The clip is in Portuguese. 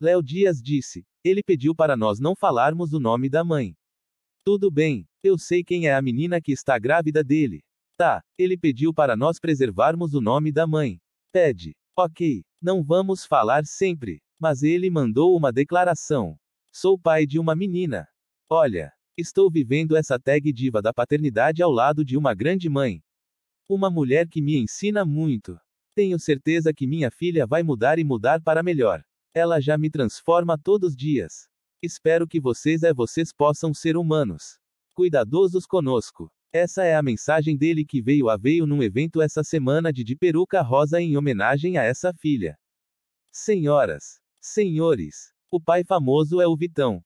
Léo Dias disse. Ele pediu para nós não falarmos o nome da mãe. Tudo bem, eu sei quem é a menina que está grávida dele. Tá, ele pediu para nós preservarmos o nome da mãe. Pede. Ok, não vamos falar sempre. Mas ele mandou uma declaração. Sou pai de uma menina. Olha, estou vivendo essa tag diva da paternidade ao lado de uma grande mãe. Uma mulher que me ensina muito. Tenho certeza que minha filha vai mudar e mudar para melhor. Ela já me transforma todos os dias. Espero que vocês é vocês possam ser humanos. Cuidadosos conosco. Essa é a mensagem dele que veio a veio num evento essa semana de de peruca rosa em homenagem a essa filha. Senhoras, senhores, o pai famoso é o Vitão.